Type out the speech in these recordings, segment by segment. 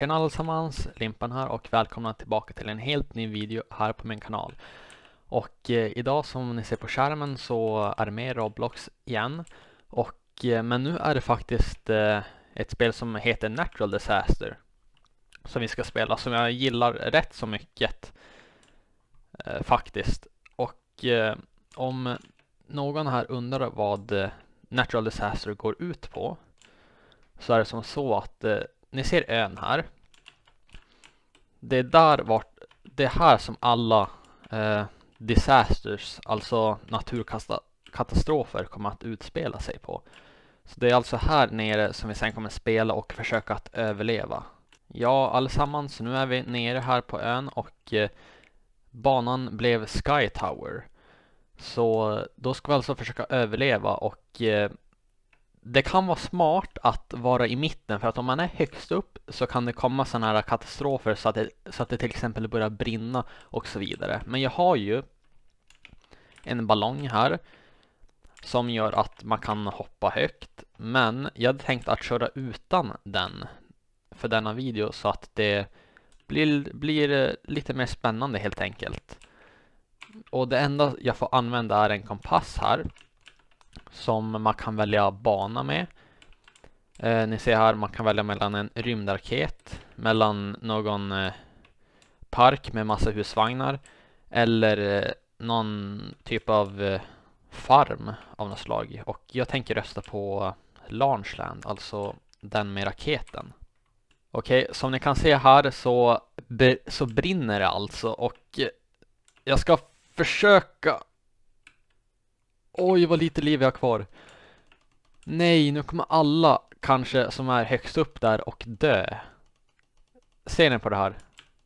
Tjena allesammans, Limpan här och välkomna tillbaka till en helt ny video här på min kanal. Och eh, idag som ni ser på skärmen så är det med Roblox igen. Och, eh, men nu är det faktiskt eh, ett spel som heter Natural Disaster. Som vi ska spela, som jag gillar rätt så mycket. Eh, faktiskt. Och eh, om någon här undrar vad eh, Natural Disaster går ut på. Så är det som så att ni ser ön här. Det är där vart, det är här som alla eh, disasters, alltså naturkatastrofer kommer att utspela sig på. Så det är alltså här nere som vi sen kommer spela och försöka att överleva. Ja, allesammans, nu är vi nere här på ön och eh, banan blev Sky Tower. Så då ska vi alltså försöka överleva och eh, det kan vara smart att vara i mitten för att om man är högst upp så kan det komma sådana här katastrofer så att, det, så att det till exempel börjar brinna och så vidare. Men jag har ju en ballong här som gör att man kan hoppa högt men jag hade tänkt att köra utan den för denna video så att det blir, blir lite mer spännande helt enkelt. Och det enda jag får använda är en kompass här som man kan välja bana med. Eh, ni ser här, man kan välja mellan en rymdraket, mellan någon eh, park med massa husvagnar eller eh, någon typ av eh, farm av något slag. Och jag tänker rösta på Launchland, alltså den med raketen. Okej, okay, som ni kan se här så, så brinner det alltså och jag ska försöka Oj, vad lite liv jag har kvar. Nej, nu kommer alla kanske som är högst upp där och dö. Ser ni på det här?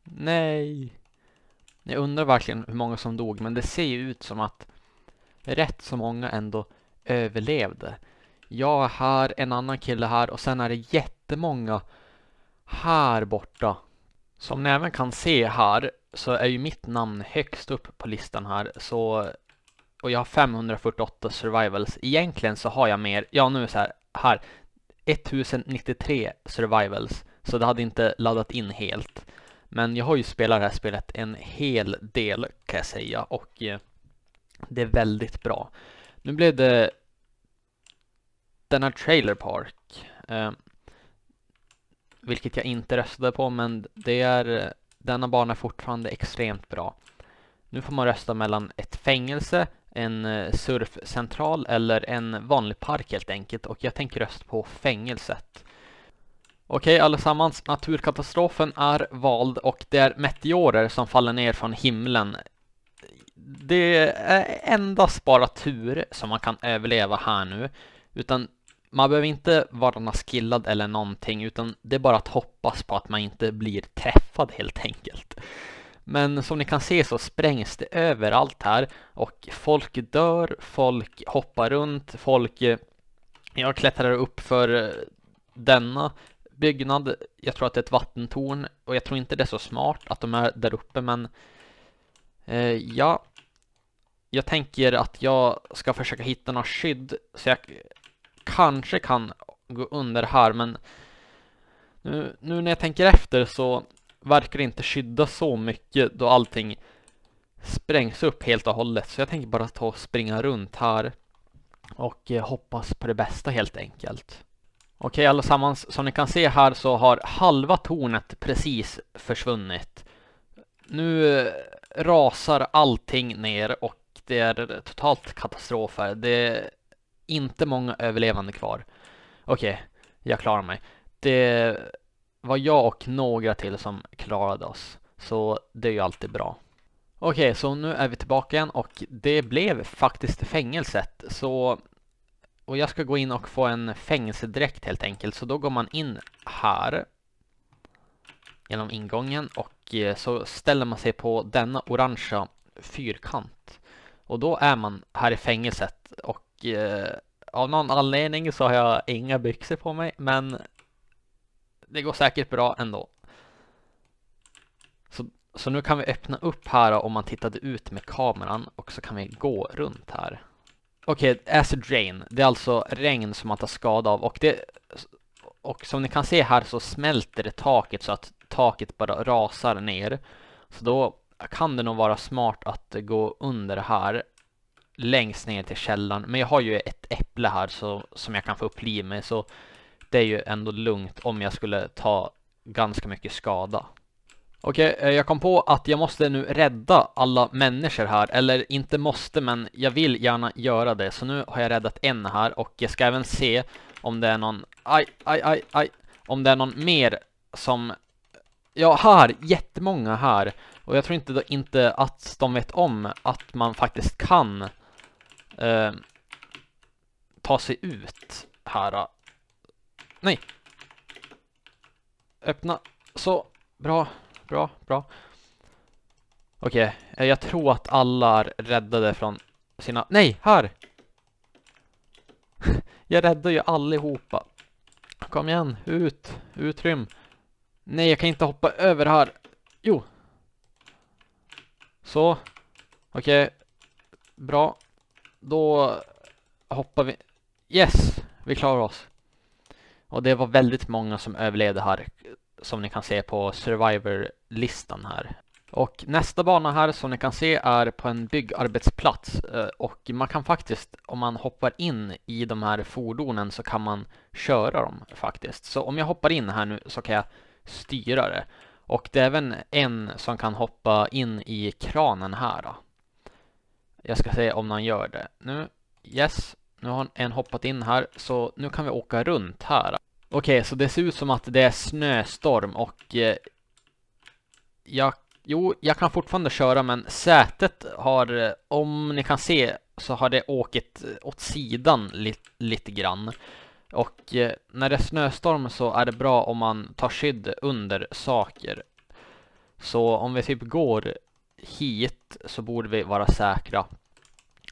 Nej. Jag undrar verkligen hur många som dog, men det ser ju ut som att rätt så många ändå överlevde. Jag är här, en annan kille här och sen är det jättemånga här borta. Som ni även kan se här så är ju mitt namn högst upp på listan här så och jag har 548 survivals. Egentligen så har jag mer, ja nu är så här, här 1093 survivals, så det hade inte laddat in helt. Men jag har ju spelat det här spelet en hel del kan jag säga och eh, det är väldigt bra. Nu blev det denna Trailer Park, eh, vilket jag inte röstade på, men det är, eh, denna bana är fortfarande extremt bra. Nu får man rösta mellan ett fängelse en eh, surfcentral eller en vanlig park helt enkelt och jag tänker röst på fängelset. Okej allesammans, naturkatastrofen är vald och det är meteorer som faller ner från himlen. Det är endast bara tur som man kan överleva här nu, utan man behöver inte vara skillad eller någonting, utan det är bara att hoppas på att man inte blir träffad helt enkelt. Men som ni kan se så sprängs det överallt här och folk dör, folk hoppar runt, folk... Eh, jag klättrar upp för eh, denna byggnad. Jag tror att det är ett vattentorn och jag tror inte det är så smart att de är där uppe men... Eh, ja. Jag tänker att jag ska försöka hitta något skydd så jag kanske kan gå under här men... Nu, nu när jag tänker efter så verkar inte skydda så mycket då allting sprängs upp helt och hållet. Så jag tänker bara ta och springa runt här och eh, hoppas på det bästa helt enkelt. Okej allesammans, som ni kan se här så har halva tornet precis försvunnit. Nu eh, rasar allting ner och det är totalt katastrofer. Det är inte många överlevande kvar. Okej, jag klarar mig. Det var jag och några till som klarade oss. Så det är ju alltid bra. Okej, okay, så nu är vi tillbaka igen och det blev faktiskt fängelset. Så, och jag ska gå in och få en fängelsedräkt helt enkelt. Så då går man in här genom ingången och eh, så ställer man sig på denna orangea fyrkant. Och då är man här i fängelset och eh, av någon anledning så har jag inga byxor på mig men det går säkert bra ändå. Så, så nu kan vi öppna upp här om man tittade ut med kameran och så kan vi gå runt här. Okej, okay, acid rain. Det är alltså regn som man tar skada av och det och som ni kan se här så smälter det taket så att taket bara rasar ner. Så då kan det nog vara smart att gå under här längst ner till källan. Men jag har ju ett äpple här så, som jag kan få upp liv med så det är ju ändå lugnt om jag skulle ta ganska mycket skada. Okej, okay, eh, jag kom på att jag måste nu rädda alla människor här, eller inte måste men jag vill gärna göra det. Så nu har jag räddat en här och jag ska även se om det är någon, aj, aj, aj, aj, om det är någon mer som, ja här, jättemånga här. Och jag tror inte, inte att de vet om att man faktiskt kan eh, ta sig ut här. Nej! Öppna. Så. Bra. Bra. Bra. Okej, okay. Eh, jag tror att alla är räddade från sina... Nej, här! jag räddade ju allihopa. Kom igen, ut, utrym. Nej, jag kan inte hoppa över här. Jo. Så. Okej. Okay. Bra. Då hoppar vi. Yes, vi klarar oss. Och det var väldigt många som överlevde här, som ni kan se på survivor-listan här. Och nästa bana här som ni kan se är på en byggarbetsplats eh, och man kan faktiskt, om man hoppar in i de här fordonen så kan man köra dem faktiskt. Så om jag hoppar in här nu så kan jag styra det. Och det är även en som kan hoppa in i kranen här då. Jag ska se om någon gör det nu. Yes, nu har en hoppat in här, så nu kan vi åka runt här. Okej, okay, så det ser ut som att det är snöstorm och eh, jag, jo, jag kan fortfarande köra men sätet har, eh, om ni kan se, så har det åkt eh, åt sidan li, lite grann. Och eh, när det är snöstorm så är det bra om man tar skydd under saker. Så om vi typ går hit så borde vi vara säkra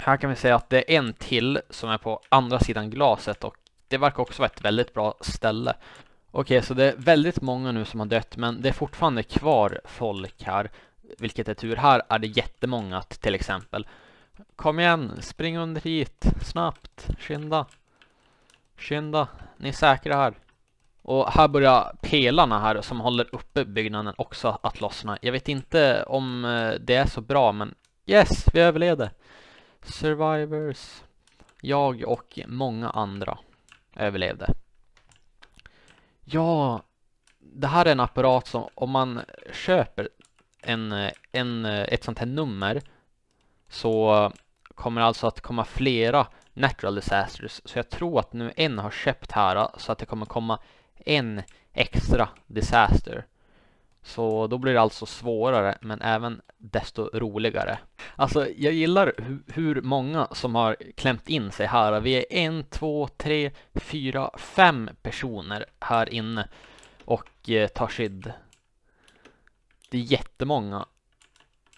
här kan vi säga att det är en till som är på andra sidan glaset och det verkar också vara ett väldigt bra ställe. Okej, okay, så det är väldigt många nu som har dött men det är fortfarande kvar folk här, vilket är tur. Här är det jättemånga till exempel. Kom igen, spring under hit, snabbt, skynda. Skynda, ni är säkra här. Och här börjar pelarna här som håller uppe byggnaden också att lossna. Jag vet inte om eh, det är så bra men yes, vi överlevde. Survivors. Jag och många andra överlevde. Ja, det här är en apparat som om man köper en, en, ett sånt här nummer så kommer alltså att komma flera natural disasters. Så jag tror att nu en har köpt här så att det kommer komma en extra disaster så då blir det alltså svårare men även desto roligare. Alltså jag gillar hu hur många som har klämt in sig här. Vi är en, två, tre, fyra, fem personer här inne och eh, tar skydd. Det är jättemånga.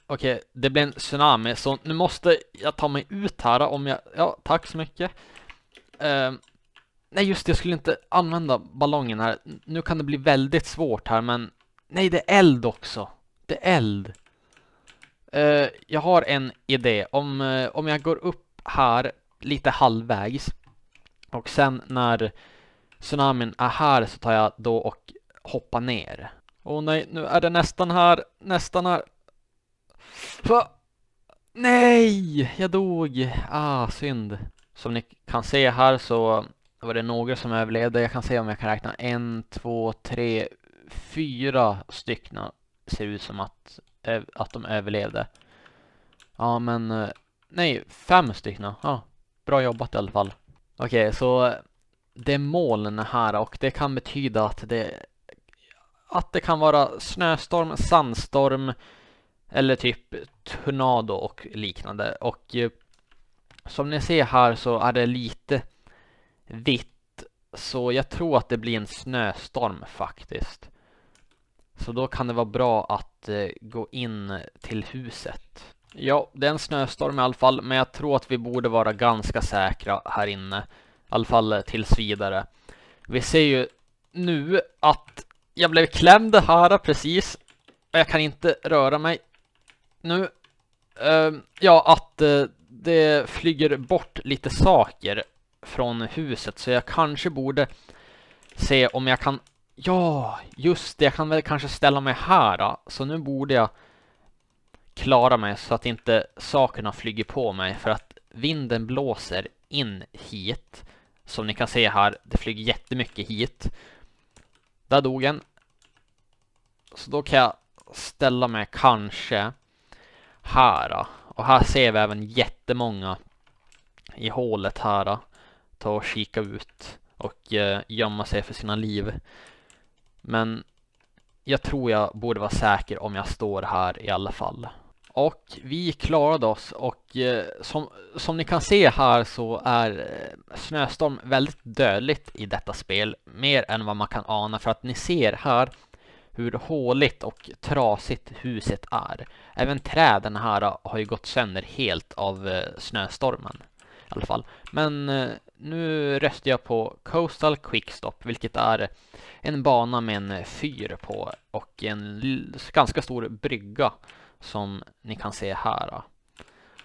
Okej, okay, det blir en tsunami så nu måste jag ta mig ut här om jag... Ja, tack så mycket. Uh, nej just det, jag skulle inte använda ballongen här. Nu kan det bli väldigt svårt här men Nej, det är eld också. Det är eld. Uh, jag har en idé. Om, uh, om jag går upp här lite halvvägs och sen när tsunamin är här så tar jag då och hoppar ner. Åh oh, nej, nu är det nästan här, nästan här. Va? Nej, jag dog. Ah, synd. Som ni kan se här så var det några som överlevde. Jag kan se om jag kan räkna en, två, tre, fyra stycken ser ut som att, eh, att de överlevde. Ja, men eh, nej, fem stycken. Ja, bra jobbat i alla fall. Okej, okay, så eh, det är moln här och det kan betyda att det att det kan vara snöstorm, sandstorm eller typ tornado och liknande. Och som ni ser här så är det lite vitt så jag tror att det blir en snöstorm faktiskt. Så då kan det vara bra att eh, gå in till huset. Ja, det är en snöstorm i alla fall, men jag tror att vi borde vara ganska säkra här inne. I alla fall eh, tills vidare. Vi ser ju nu att jag blev klämd här precis. Och jag kan inte röra mig nu. Ehm, ja, att eh, det flyger bort lite saker från huset, så jag kanske borde se om jag kan Ja, just det. Jag kan väl kanske ställa mig här då. Så nu borde jag klara mig så att inte sakerna flyger på mig för att vinden blåser in hit. Som ni kan se här, det flyger jättemycket hit. Där dog en. Så då kan jag ställa mig kanske här då. Och här ser vi även jättemånga i hålet här då. Ta och kika ut och eh, gömma sig för sina liv. Men jag tror jag borde vara säker om jag står här i alla fall. Och vi klarade oss och eh, som, som ni kan se här så är eh, snöstorm väldigt dödligt i detta spel. Mer än vad man kan ana för att ni ser här hur håligt och trasigt huset är. Även träden här har ju gått sönder helt av eh, snöstormen. I alla fall. Men nu röstar jag på Coastal Quickstop, vilket är en bana med en fyr på och en ganska stor brygga som ni kan se här.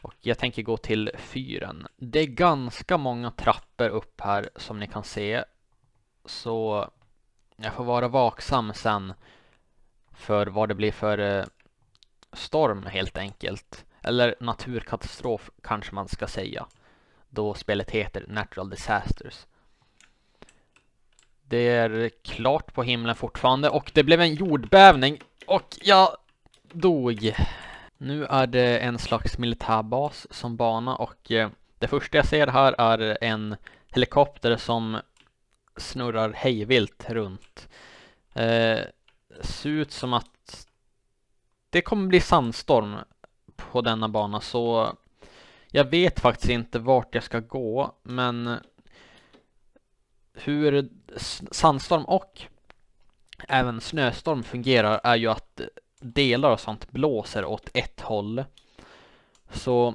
Och jag tänker gå till fyren. Det är ganska många trappor upp här som ni kan se. Så jag får vara vaksam sen för vad det blir för eh, storm helt enkelt. Eller naturkatastrof kanske man ska säga då spelet heter Natural Disasters. Det är klart på himlen fortfarande och det blev en jordbävning och jag dog. Nu är det en slags militärbas som bana och eh, det första jag ser här är en helikopter som snurrar hejvilt runt. Eh, ser ut som att det kommer bli sandstorm på denna bana så jag vet faktiskt inte vart jag ska gå, men hur sandstorm och även snöstorm fungerar är ju att delar och sånt blåser åt ett håll. Så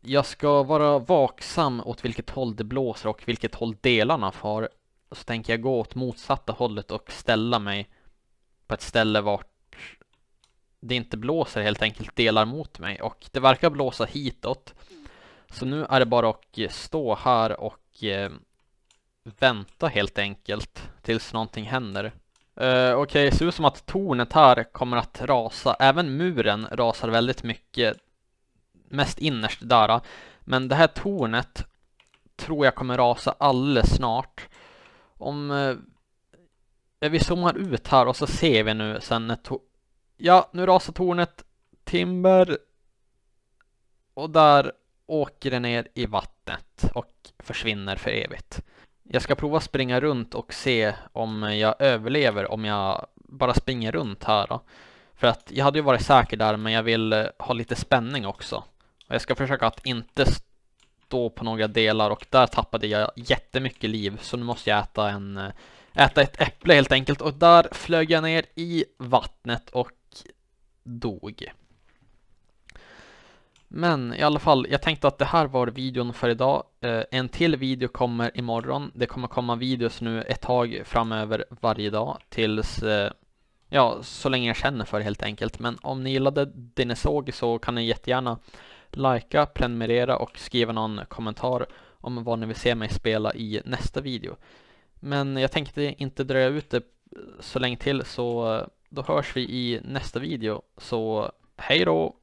jag ska vara vaksam åt vilket håll det blåser och vilket håll delarna far. Så tänker jag gå åt motsatta hållet och ställa mig på ett ställe vart det inte blåser helt enkelt delar mot mig och det verkar blåsa hitåt. Så nu är det bara att stå här och eh, vänta helt enkelt tills någonting händer. Eh, Okej, okay, det ser ut som att tornet här kommer att rasa. Även muren rasar väldigt mycket. Mest innerst där. Men det här tornet tror jag kommer rasa alldeles snart. Om eh, vi zoomar ut här och så ser vi nu sen när Ja, nu rasar tornet Timber och där åker det ner i vattnet och försvinner för evigt. Jag ska prova springa runt och se om jag överlever om jag bara springer runt här då. För att jag hade ju varit säker där men jag vill eh, ha lite spänning också. Och jag ska försöka att inte stå på några delar och där tappade jag jättemycket liv så nu måste jag äta en eh, äta ett äpple helt enkelt och där flög jag ner i vattnet och dog. Men i alla fall, jag tänkte att det här var videon för idag. Eh, en till video kommer imorgon. Det kommer komma videos nu ett tag framöver varje dag tills, eh, ja, så länge jag känner för det helt enkelt. Men om ni gillade det ni såg så kan ni jättegärna likea, prenumerera och skriva någon kommentar om vad ni vill se mig spela i nästa video. Men jag tänkte inte dröja ut det så länge till så eh, då hörs vi i nästa video, så hej då!